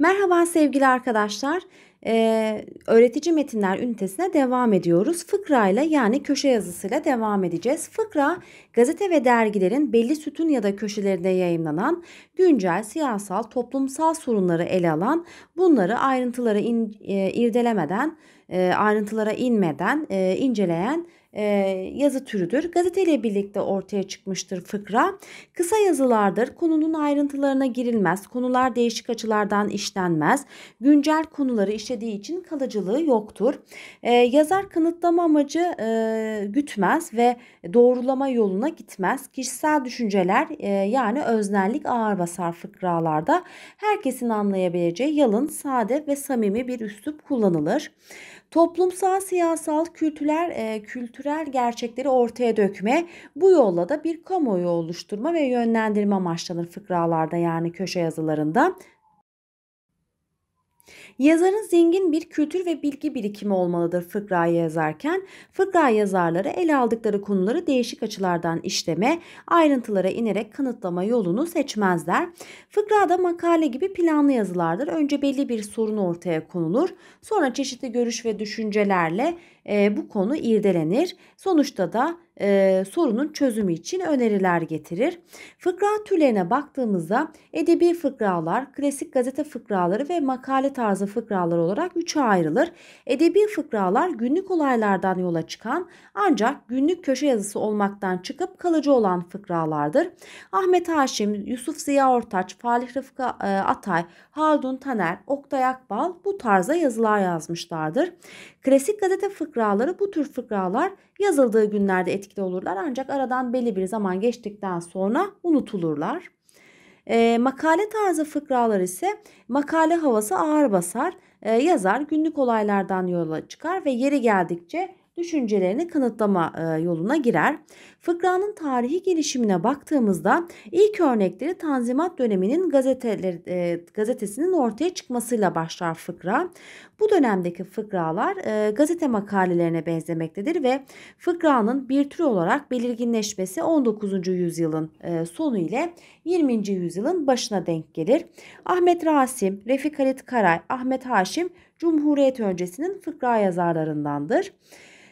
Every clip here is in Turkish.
Merhaba sevgili arkadaşlar. Ee, öğretici metinler ünitesine devam ediyoruz. Fıkrayla yani köşe yazısıyla devam edeceğiz. Fıkra gazete ve dergilerin belli sütun ya da köşelerinde yayınlanan güncel, siyasal, toplumsal sorunları ele alan, bunları ayrıntılara in, e, irdelemeden, e, ayrıntılara inmeden e, inceleyen e, yazı türüdür. Gazeteyle birlikte ortaya çıkmıştır fıkra. Kısa yazılardır. Konunun ayrıntılarına girilmez. Konular değişik açılardan işlenmez. Güncel konuları işlediği için kalıcılığı yoktur. E, yazar kanıtlama amacı e, gütmez ve doğrulama yoluna gitmez. Kişisel düşünceler e, yani öznellik ağır basar fıkralarda. Herkesin anlayabileceği yalın, sade ve samimi bir üslup kullanılır toplumsal siyasal kültürel e, kültürel gerçekleri ortaya dökme bu yolla da bir kamuoyu oluşturma ve yönlendirme amaçlanır fıkralarda yani köşe yazılarında Yazarın zengin bir kültür ve bilgi birikimi olmalıdır fıkrayı yazarken. Fıkra yazarları ele aldıkları konuları değişik açılardan işleme, ayrıntılara inerek kanıtlama yolunu seçmezler. Fıkra da makale gibi planlı yazılardır. Önce belli bir sorun ortaya konulur. Sonra çeşitli görüş ve düşüncelerle e, bu konu irdelenir. Sonuçta da e, sorunun çözümü için öneriler getirir. Fıkra türlerine baktığımızda edebi fıkralar, klasik gazete fıkraları ve makale tarzı fıkralar olarak üçe ayrılır. Edebi fıkralar günlük olaylardan yola çıkan ancak günlük köşe yazısı olmaktan çıkıp kalıcı olan fıkralardır. Ahmet Haşim, Yusuf Ziya Ortaç, Falih Rıfkı e, Atay, Haldun Taner, Oktay Akbal bu tarza yazılar yazmışlardır. Klasik gazete fıkraları bu tür fıkralar yazıldığı günlerde etkili olurlar ancak aradan belli bir zaman geçtikten sonra unutulurlar. E, makale tarzı fıkralar ise makale havası ağır basar. E, yazar günlük olaylardan yola çıkar ve yeri geldikçe düşüncelerini kanıtlama e, yoluna girer. Fıkranın tarihi gelişimine baktığımızda ilk örnekleri Tanzimat döneminin gazeteleri, e, gazetesinin ortaya çıkmasıyla başlar fıkra. Bu dönemdeki fıkralar e, gazete makalelerine benzemektedir ve fıkranın bir tür olarak belirginleşmesi 19. yüzyılın sonu ile 20. yüzyılın başına denk gelir. Ahmet Rasim, Refik Halit Karay, Ahmet Haşim Cumhuriyet öncesinin fıkra yazarlarındandır.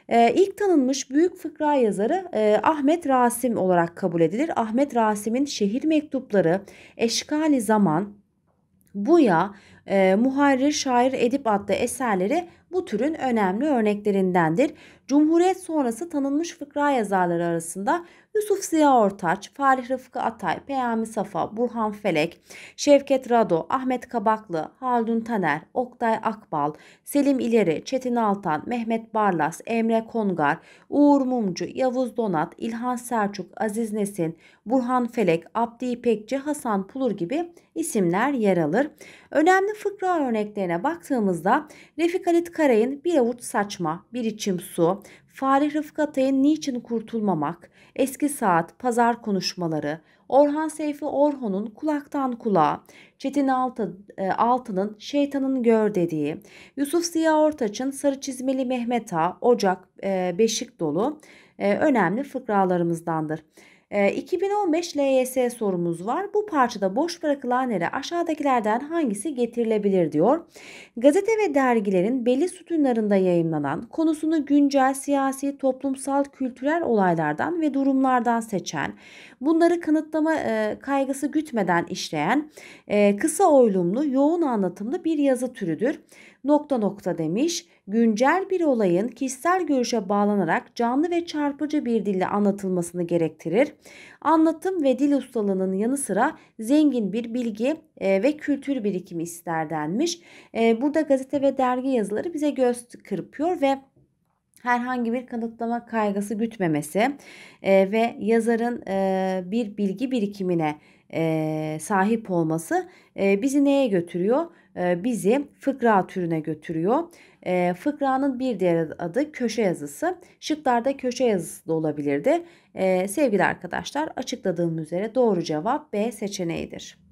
Ee, ilk tanınmış büyük fıkra yazarı e, Ahmet Rasim olarak kabul edilir. Ahmet Rasim'in şehir mektupları, Eşkali Zaman, Buya, e, Muharrir Şair Edip adlı eserleri bu türün önemli örneklerindendir. Cumhuriyet sonrası tanınmış fıkra yazarları arasında Yusuf Ziya Ortaç, Falih Rıfkı Atay, Peyami Safa, Burhan Felek, Şevket Rado, Ahmet Kabaklı, Haldun Taner, Oktay Akbal, Selim İleri, Çetin Altan, Mehmet Barlas, Emre Kongar, Uğur Mumcu, Yavuz Donat, İlhan Selçuk, Aziz Nesin, Burhan Felek, Abdi İpekçi, Hasan Pulur gibi isimler yer alır. Önemli fıkra örneklerine baktığımızda Refik Halit Karay'ın Bir Avuç Saçma, Bir içim Su, Farih Rıfkı Atay'ın Niçin Kurtulmamak, Eski Saat, Pazar Konuşmaları, Orhan Seyfi Orhon'un Kulaktan Kulağa, Çetin Altı, e, Altı'nın Şeytanın Gör dediği, Yusuf Ziya Ortaç'ın Sarı Çizmeli Mehmet Ağa, Ocak, e, Beşik Dolu e, önemli fıkralarımızdandır. 2015 LYS sorumuz var. Bu parçada boş bırakılan yere aşağıdakilerden hangisi getirilebilir diyor. Gazete ve dergilerin belli sütunlarında yayınlanan, konusunu güncel, siyasi, toplumsal, kültürel olaylardan ve durumlardan seçen, bunları kanıtlama e, kaygısı gütmeden işleyen, e, kısa oylumlu, yoğun anlatımlı bir yazı türüdür nokta nokta demiş, güncel bir olayın kişisel görüşe bağlanarak canlı ve çarpıcı bir dille anlatılmasını gerektirir. Anlatım ve dil ustalığının yanı sıra zengin bir bilgi e, ve kültür birikimi ister denmiş. E, burada gazete ve dergi yazıları bize göz kırpıyor ve herhangi bir kanıtlama kaygısı gütmemesi e, ve yazarın bir bilgi birikimine e, sahip olması e, bizi neye götürüyor? E, bizi fıkra türüne götürüyor. E, fıkranın bir diğer adı köşe yazısı. Şıklarda köşe yazısı da olabilirdi. E, sevgili arkadaşlar açıkladığım üzere doğru cevap B seçeneğidir.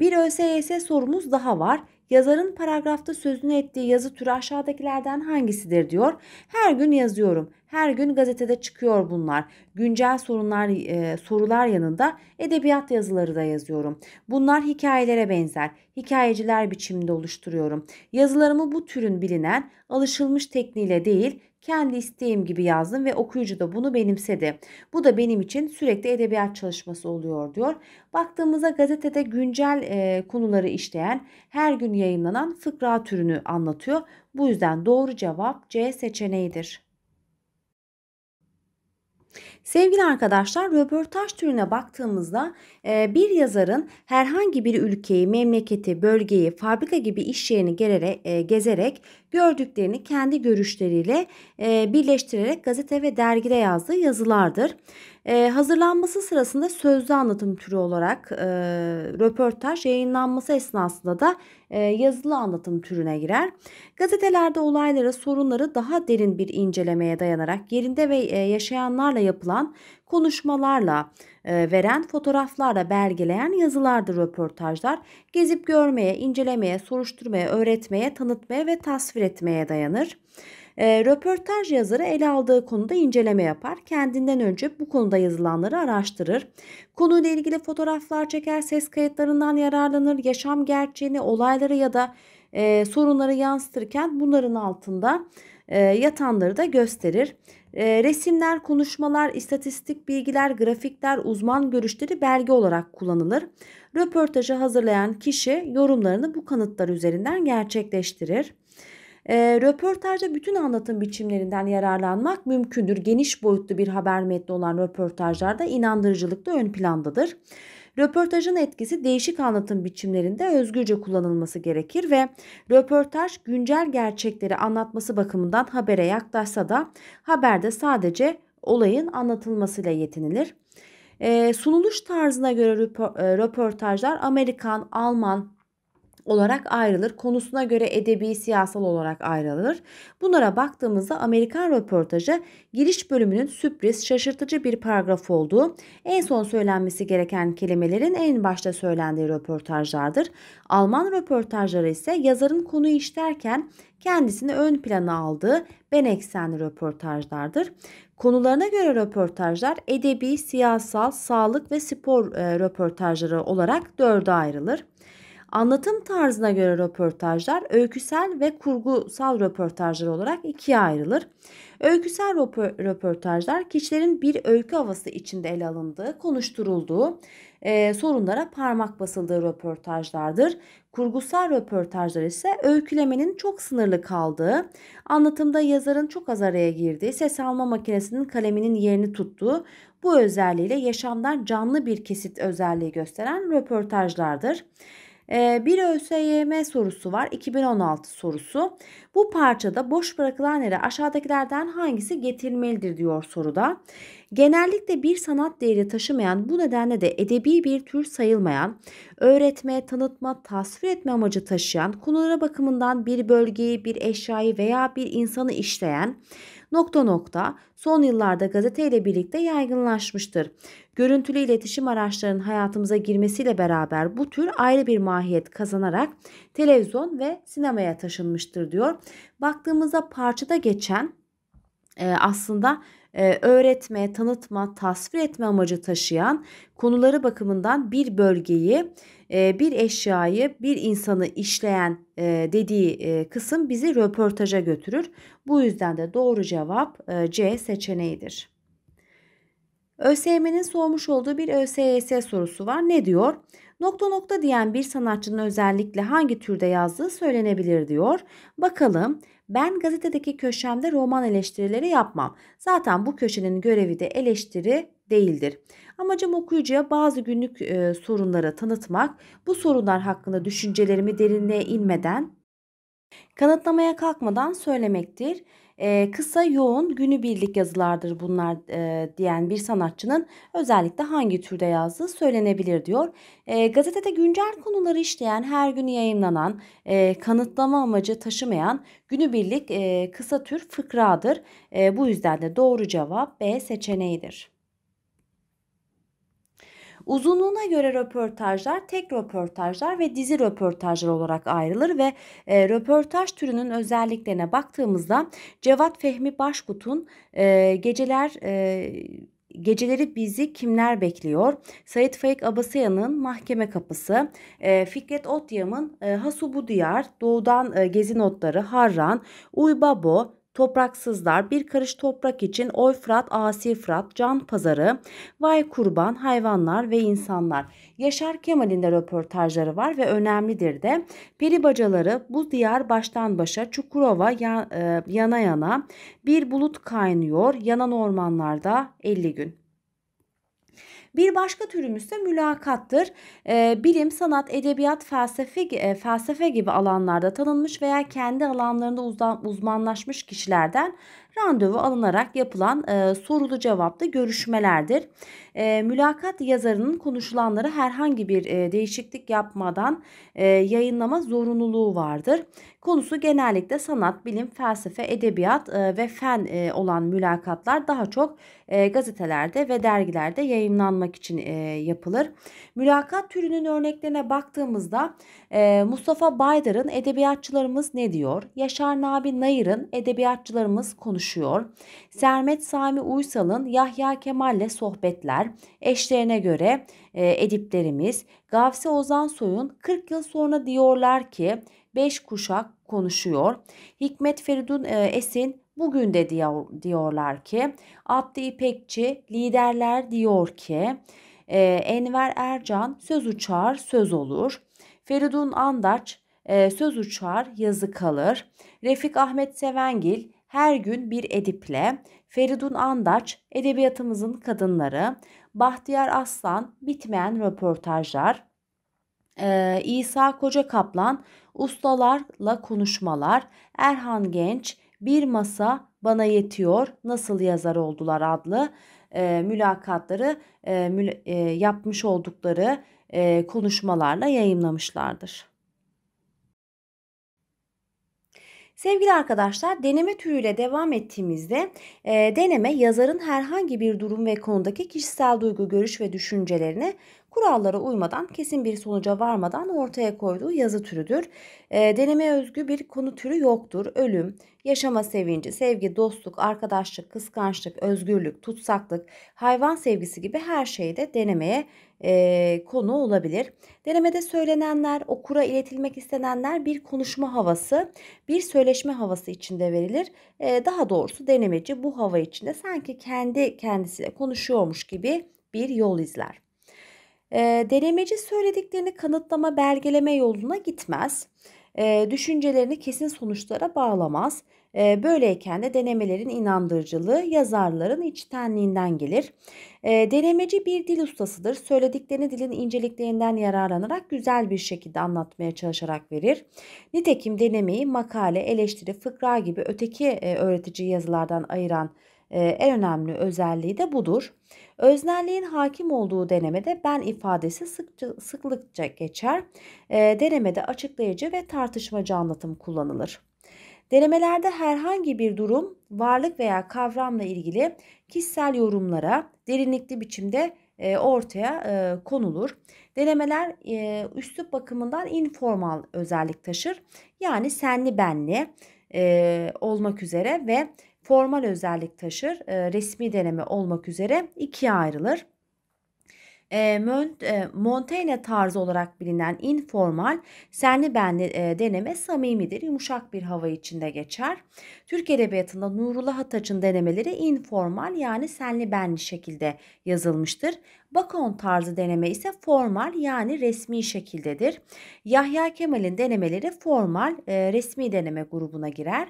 Bir ÖSYS sorumuz daha var. Yazarın paragrafta sözünü ettiği yazı türü aşağıdakilerden hangisidir diyor. Her gün yazıyorum. Her gün gazetede çıkıyor bunlar. Güncel sorunlar e, sorular yanında edebiyat yazıları da yazıyorum. Bunlar hikayelere benzer. Hikayeciler biçiminde oluşturuyorum. Yazılarımı bu türün bilinen, alışılmış tekniğiyle değil, kendi isteğim gibi yazdım ve okuyucu da bunu benimsedi. Bu da benim için sürekli edebiyat çalışması oluyor diyor. Baktığımızda gazetede güncel e, konuları işleyen her gün yayınlanan fıkra türünü anlatıyor. Bu yüzden doğru cevap C seçeneğidir. Sevgili arkadaşlar röportaj türüne baktığımızda e, bir yazarın herhangi bir ülkeyi, memleketi, bölgeyi, fabrika gibi iş yerini gelerek, e, gezerek gördüklerini kendi görüşleriyle e, birleştirerek gazete ve dergide yazdığı yazılardır. Ee, hazırlanması sırasında sözlü anlatım türü olarak e, röportaj yayınlanması esnasında da e, yazılı anlatım türüne girer. Gazetelerde olaylara sorunları daha derin bir incelemeye dayanarak yerinde ve e, yaşayanlarla yapılan konuşmalarla e, veren fotoğraflarla belgeleyen yazılardır röportajlar. Gezip görmeye, incelemeye, soruşturmaya, öğretmeye, tanıtmaya ve tasvir etmeye dayanır. E, röportaj yazarı ele aldığı konuda inceleme yapar. Kendinden önce bu konuda yazılanları araştırır. Konuyla ilgili fotoğraflar çeker, ses kayıtlarından yararlanır, yaşam gerçeğini, olayları ya da e, sorunları yansıtırken bunların altında e, yatanları da gösterir. E, resimler, konuşmalar, istatistik bilgiler, grafikler, uzman görüşleri belge olarak kullanılır. Röportajı hazırlayan kişi yorumlarını bu kanıtlar üzerinden gerçekleştirir. E, röportajda bütün anlatım biçimlerinden yararlanmak mümkündür. Geniş boyutlu bir haber metni olan röportajlarda inandırıcılık da ön plandadır. Röportajın etkisi değişik anlatım biçimlerinde özgürce kullanılması gerekir ve röportaj güncel gerçekleri anlatması bakımından habere yaklaşsa da haberde sadece olayın anlatılmasıyla yetinilir. E, sunuluş tarzına göre röportajlar Amerikan, Alman, olarak ayrılır. Konusuna göre edebi, siyasal olarak ayrılır. Bunlara baktığımızda Amerikan röportajı giriş bölümünün sürpriz, şaşırtıcı bir paragraf olduğu, en son söylenmesi gereken kelimelerin en başta söylendiği röportajlardır. Alman röportajları ise yazarın konuyu işlerken kendisini ön plana aldığı ben eksenli röportajlardır. Konularına göre röportajlar edebi, siyasal, sağlık ve spor e, röportajları olarak dörde ayrılır. Anlatım tarzına göre röportajlar öyküsel ve kurgusal röportajlar olarak ikiye ayrılır. Öyküsel röportajlar kişilerin bir öykü havası içinde ele alındığı, konuşturulduğu, e, sorunlara parmak basıldığı röportajlardır. Kurgusal röportajlar ise öykülemenin çok sınırlı kaldığı, anlatımda yazarın çok az araya girdiği, ses alma makinesinin kaleminin yerini tuttuğu, bu özelliğiyle yaşamdan canlı bir kesit özelliği gösteren röportajlardır. Ee, bir ÖSYM sorusu var. 2016 sorusu. Bu parçada boş bırakılan yere aşağıdakilerden hangisi getirilmelidir diyor soruda. Genellikle bir sanat değeri taşımayan bu nedenle de edebi bir tür sayılmayan, öğretme, tanıtma, tasvir etme amacı taşıyan, konulara bakımından bir bölgeyi, bir eşyayı veya bir insanı işleyen nokta nokta son yıllarda gazeteyle birlikte yaygınlaşmıştır. Görüntülü iletişim araçlarının hayatımıza girmesiyle beraber bu tür ayrı bir mahiyet kazanarak televizyon ve sinemaya taşınmıştır diyor. Baktığımızda parçada geçen aslında e, öğretme, tanıtma, tasvir etme amacı taşıyan konuları bakımından bir bölgeyi, e, bir eşyayı, bir insanı işleyen e, dediği kısım bizi röportaja götürür. Bu yüzden de doğru cevap C seçeneğidir. ÖSYM'nin sormuş olduğu bir ÖSYS sorusu var. Ne diyor? Nokta nokta diyen bir sanatçının özellikle hangi türde yazdığı söylenebilir diyor. Bakalım ben gazetedeki köşemde roman eleştirileri yapmam. Zaten bu köşenin görevi de eleştiri değildir. Amacım okuyucuya bazı günlük e, sorunları tanıtmak, bu sorunlar hakkında düşüncelerimi derinliğe inmeden, kanıtlamaya kalkmadan söylemektir. E, kısa, yoğun, günübirlik yazılardır bunlar e, diyen bir sanatçının özellikle hangi türde yazdığı söylenebilir diyor. E, gazetede güncel konuları işleyen, her gün yayınlanan, e, kanıtlama amacı taşımayan günübirlik e, kısa tür fıkradır. E, bu yüzden de doğru cevap B seçeneğidir. Uzunluğuna göre röportajlar tek röportajlar ve dizi röportajlar olarak ayrılır ve e, röportaj türünün özelliklerine baktığımızda Cevat Fehmi Başkut'un e, Geceler e, Geceleri Bizi Kimler Bekliyor, Sayit Faik Abasıyan'ın Mahkeme Kapısı, e, Fikret Otyam'ın e, Hasu Budiyar, Doğudan e, Gezi Notları, Harran, Uybabo, Topraksızlar, Bir Karış Toprak için Oy Fırat, Asi Fırat, Can Pazarı, Vay Kurban, Hayvanlar ve İnsanlar. Yaşar Kemal'in de röportajları var ve önemlidir de. Peri Bacaları, Bu Diyar Baştan Başa, Çukurova yan, e, Yana Yana, Bir Bulut Kaynıyor, Yanan Ormanlarda 50 Gün. Bir başka türümüz de mülakattır. E, bilim, sanat, edebiyat, felsefe, e, felsefe gibi alanlarda tanınmış veya kendi alanlarında uzmanlaşmış kişilerden randevu alınarak yapılan e, sorulu cevaplı görüşmelerdir. E, mülakat yazarının konuşulanları herhangi bir e, değişiklik yapmadan e, yayınlama zorunluluğu vardır. Konusu genellikle sanat, bilim, felsefe, edebiyat e, ve fen e, olan mülakatlar daha çok e, gazetelerde ve dergilerde yayınlanmak için e, yapılır. Mülakat türünün örneklerine baktığımızda e, Mustafa Baydar'ın edebiyatçılarımız ne diyor? Yaşar Nabi Nayır'ın edebiyatçılarımız konuş konuşuyor. Sermet Sami Uysal'ın Yahya Kemal'le sohbetler, eşlerine göre e, ediplerimiz, Gavsi Ozan Soy'un 40 yıl sonra diyorlar ki 5 kuşak konuşuyor. Hikmet Feridun e, Esin bugün de diyor, diyorlar ki Abdi İpekçi liderler diyor ki e, Enver Ercan söz uçar söz olur. Feridun Andaç e, söz uçar yazı kalır. Refik Ahmet Sevengil her gün bir Edip'le, Feridun Andaç, Edebiyatımızın Kadınları, Bahtiyar Aslan, Bitmeyen Röportajlar, İsa Koca Kaplan, Ustalarla Konuşmalar, Erhan Genç, Bir Masa Bana Yetiyor, Nasıl Yazar Oldular adlı e, mülakatları e, mül- e, yapmış oldukları e, konuşmalarla yayımlamışlardır. Sevgili arkadaşlar deneme türüyle devam ettiğimizde e, deneme yazarın herhangi bir durum ve konudaki kişisel duygu, görüş ve düşüncelerine kurallara uymadan kesin bir sonuca varmadan ortaya koyduğu yazı türüdür. E, deneme özgü bir konu türü yoktur. Ölüm, yaşama sevinci, sevgi, dostluk, arkadaşlık, kıskançlık, özgürlük, tutsaklık, hayvan sevgisi gibi her şeyi de denemeye e, konu olabilir. Denemede söylenenler, okura iletilmek istenenler bir konuşma havası, bir söyleşme havası içinde verilir. E, daha doğrusu denemeci bu hava içinde sanki kendi kendisiyle konuşuyormuş gibi bir yol izler. E, denemeci söylediklerini kanıtlama, belgeleme yoluna gitmez e, düşüncelerini kesin sonuçlara bağlamaz. E, böyleyken de denemelerin inandırıcılığı yazarların içtenliğinden gelir. E, denemeci bir dil ustasıdır. Söylediklerini dilin inceliklerinden yararlanarak güzel bir şekilde anlatmaya çalışarak verir. Nitekim denemeyi makale, eleştiri, fıkra gibi öteki e, öğretici yazılardan ayıran ee, en önemli özelliği de budur. Öznelliğin hakim olduğu denemede ben ifadesi sıklıkça geçer. Ee, denemede açıklayıcı ve tartışmacı anlatım kullanılır. Denemelerde herhangi bir durum, varlık veya kavramla ilgili kişisel yorumlara derinlikli biçimde e, ortaya e, konulur. Denemeler e, üslup bakımından informal özellik taşır. Yani senli benli olmak üzere ve formal özellik taşır. E, resmi deneme olmak üzere ikiye ayrılır. Ee, e, Montaigne tarzı olarak bilinen informal, senli benli e, deneme samimidir, yumuşak bir hava içinde geçer. Türk Edebiyatı'nda Nurullah Ataç'ın denemeleri informal yani senli benli şekilde yazılmıştır. Bakon tarzı deneme ise formal yani resmi şekildedir. Yahya Kemal'in denemeleri formal, e, resmi deneme grubuna girer.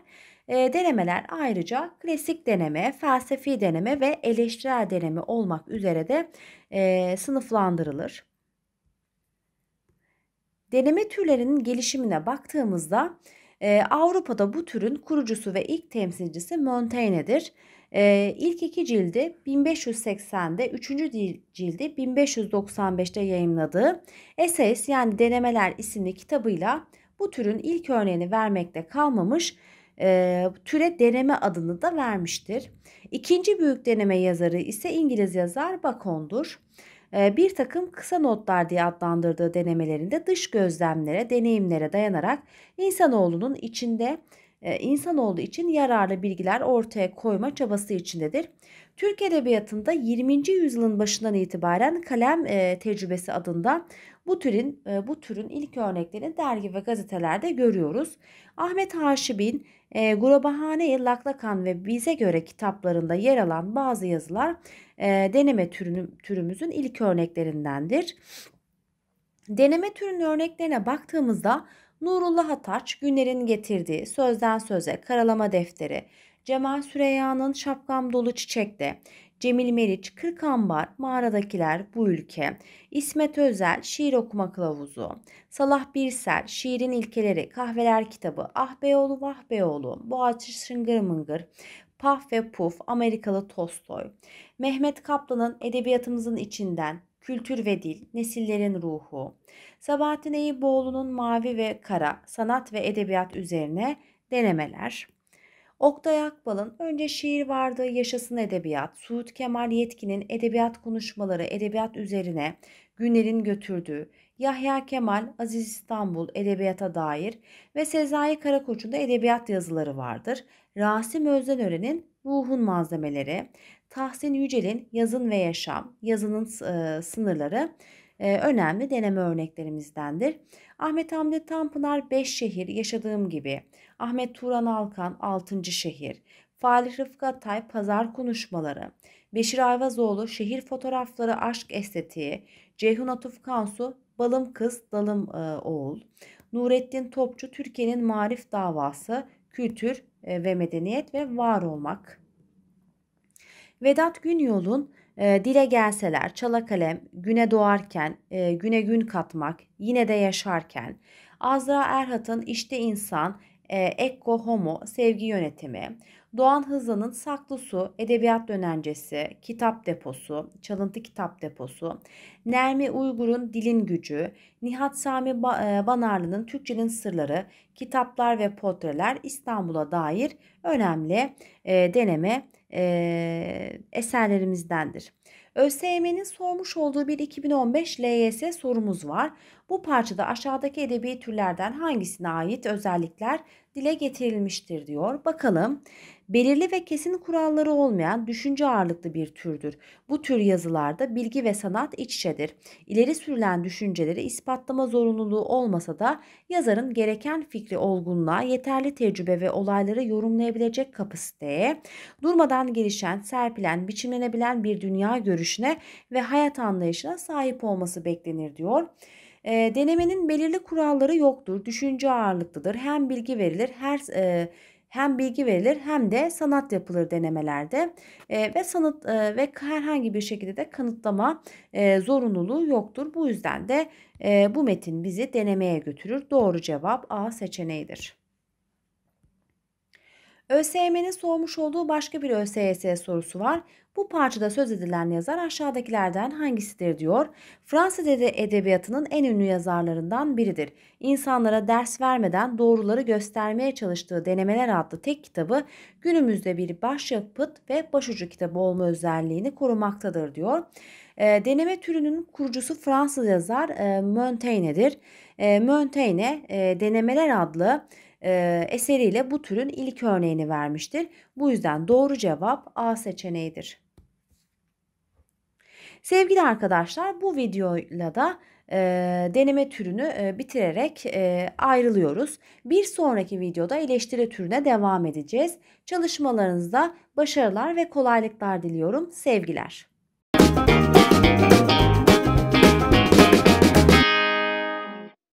E, denemeler ayrıca klasik deneme, felsefi deneme ve eleştirel deneme olmak üzere de e, sınıflandırılır. Deneme türlerinin gelişimine baktığımızda e, Avrupa'da bu türün kurucusu ve ilk temsilcisi Montaigne'dir. E, ilk iki cildi 1580'de, üçüncü cildi 1595'te yayımladığı Essays yani Denemeler isimli kitabıyla bu türün ilk örneğini vermekte kalmamış e, türe deneme adını da vermiştir. İkinci büyük deneme yazarı ise İngiliz yazar Bacon'dur bir takım kısa notlar diye adlandırdığı denemelerinde dış gözlemlere, deneyimlere dayanarak insanoğlunun içinde insanoğlu için yararlı bilgiler ortaya koyma çabası içindedir. Türk Edebiyatı'nda 20. yüzyılın başından itibaren kalem tecrübesi adında bu türün e, bu türün ilk örneklerini dergi ve gazetelerde görüyoruz. Ahmet Haşib'in e, grobahane Laklakan ve Bize Göre kitaplarında yer alan bazı yazılar e, deneme türünü, türümüzün ilk örneklerindendir. Deneme türünün örneklerine baktığımızda Nurullah Ataç, Günlerin getirdiği Sözden Söze, Karalama Defteri, Cemal Süreyya'nın Şapkam Dolu Çiçek'te, Cemil Meriç, Kırkambar, Mağaradakiler, Bu Ülke, İsmet Özel, Şiir Okuma Kılavuzu, Salah Birsel, Şiirin İlkeleri, Kahveler Kitabı, Ah Beyoğlu, Vah Beyoğlu, Boğaziçi Şıngır Mıngır, Paf ve Puf, Amerikalı Tolstoy, Mehmet Kaplan'ın Edebiyatımızın İçinden, Kültür ve Dil, Nesillerin Ruhu, Sabahattin Eyüboğlu'nun Mavi ve Kara, Sanat ve Edebiyat üzerine denemeler, Oktay Akbal'ın önce şiir vardı, yaşasın edebiyat, Suud Kemal Yetkin'in edebiyat konuşmaları, edebiyat üzerine Günlerin götürdüğü, Yahya Kemal, Aziz İstanbul edebiyata dair ve Sezai Karakoç'un da edebiyat yazıları vardır. Rasim Özdenören'in Ruhun Malzemeleri, Tahsin Yücel'in Yazın ve Yaşam, Yazının Sınırları önemli deneme örneklerimizdendir. Ahmet Hamdi Tanpınar 5 şehir yaşadığım gibi, Ahmet Turan Alkan 6. şehir, Falih Rıfkı Atay pazar konuşmaları, Beşir Ayvazoğlu şehir fotoğrafları aşk estetiği, Ceyhun Atuf Kansu balım kız dalım e, oğul, Nurettin Topçu Türkiye'nin marif davası, kültür e, ve medeniyet ve var olmak. Vedat Günyol'un e, dile gelseler çala kalem güne doğarken, e, güne gün katmak, yine de yaşarken, Azra Erhat'ın işte insan, e, Ekko Homo, sevgi yönetimi, Doğan Hızlı'nın Saklı Su, Edebiyat Dönencesi, Kitap Deposu, Çalıntı Kitap Deposu, Nermi Uygur'un Dilin Gücü, Nihat Sami e, Banarlı'nın Türkçenin Sırları, Kitaplar ve Portreler İstanbul'a dair önemli e, deneme e, eserlerimizdendir. ÖSYM'nin sormuş olduğu bir 2015 LYS sorumuz var. Bu parçada aşağıdaki edebi türlerden hangisine ait özellikler dile getirilmiştir diyor. Bakalım belirli ve kesin kuralları olmayan düşünce ağırlıklı bir türdür. Bu tür yazılarda bilgi ve sanat iç içedir. İleri sürülen düşünceleri ispatlama zorunluluğu olmasa da yazarın gereken fikri olgunluğa, yeterli tecrübe ve olayları yorumlayabilecek kapasiteye, durmadan gelişen, serpilen, biçimlenebilen bir dünya görüşüne ve hayat anlayışına sahip olması beklenir diyor. E, denemenin belirli kuralları yoktur. Düşünce ağırlıklıdır. Hem bilgi verilir, her e, hem bilgi verilir hem de sanat yapılır denemelerde e, ve sanat e, ve herhangi bir şekilde de kanıtlama e, zorunluluğu yoktur. Bu yüzden de e, bu metin bizi denemeye götürür. Doğru cevap A seçeneğidir. ÖSYM'nin sormuş olduğu başka bir ÖSYS sorusu var. Bu parçada söz edilen yazar aşağıdakilerden hangisidir diyor. Fransız edebiyatının en ünlü yazarlarından biridir. İnsanlara ders vermeden doğruları göstermeye çalıştığı Denemeler adlı tek kitabı günümüzde bir başyapıt ve başucu kitabı olma özelliğini korumaktadır diyor. E, deneme türünün kurucusu Fransız yazar e, Montaigne'dir. E, Montaigne e, Denemeler adlı eseriyle bu türün ilk örneğini vermiştir. Bu yüzden doğru cevap A seçeneğidir. Sevgili arkadaşlar bu videoyla da e, deneme türünü e, bitirerek e, ayrılıyoruz. Bir sonraki videoda eleştiri türüne devam edeceğiz. Çalışmalarınızda başarılar ve kolaylıklar diliyorum. Sevgiler. Müzik